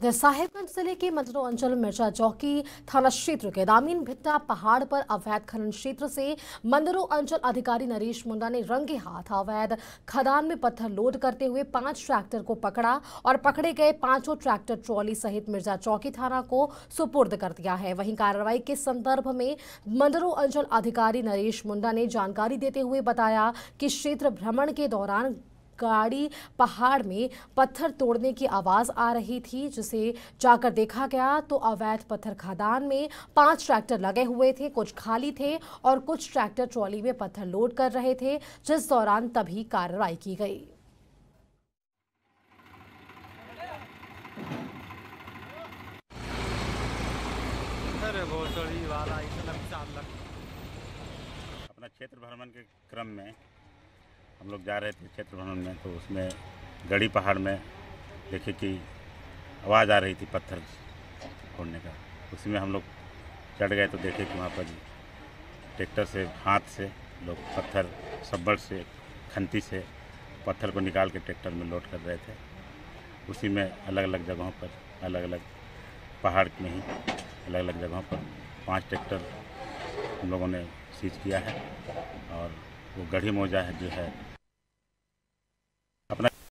इधर साहिबगंज जिले के मजनो अंचल मिर्जा चौकी थाना क्षेत्र के दामीन भिट्टा पहाड़ पर अवैध खनन क्षेत्र से मंदरो अंचल अधिकारी नरेश मुंडा ने रंगे हाथ अवैध खदान में पत्थर लोड करते हुए पांच ट्रैक्टर को पकड़ा और पकड़े गए पांचों ट्रैक्टर ट्रॉली सहित मिर्जा चौकी थाना को सुपुर्द कर दिया है वहीं कार्रवाई के संदर्भ में मंदरो अंचल अधिकारी नरेश मुंडा ने जानकारी देते हुए बताया कि क्षेत्र भ्रमण के दौरान गाड़ी पहाड़ में पत्थर तोड़ने की आवाज़ आ रही थी जिसे जाकर देखा गया तो अवैध पत्थर खदान में पांच ट्रैक्टर लगे हुए थे कुछ खाली थे और कुछ ट्रैक्टर ट्रॉली में पत्थर लोड कर रहे थे जिस दौरान तभी कार्रवाई की गई अपना क्षेत्र भ्रमण के क्रम में हम लोग जा रहे थे क्षेत्र भवन में तो उसमें गड़ी पहाड़ में देखे कि आवाज़ आ रही थी पत्थर फोड़ने का उसी में हम लोग चढ़ गए तो देखे कि वहाँ पर ट्रैक्टर से हाथ से लोग पत्थर सब्बर से खंती से पत्थर को निकाल के ट्रैक्टर में लोड कर रहे थे उसी में अलग अलग जगहों पर अलग अलग पहाड़ में ही अलग अलग जगहों पर पांच ट्रैक्टर हम लोगों ने सीज किया है और वो गढ़ी मौजा है जो है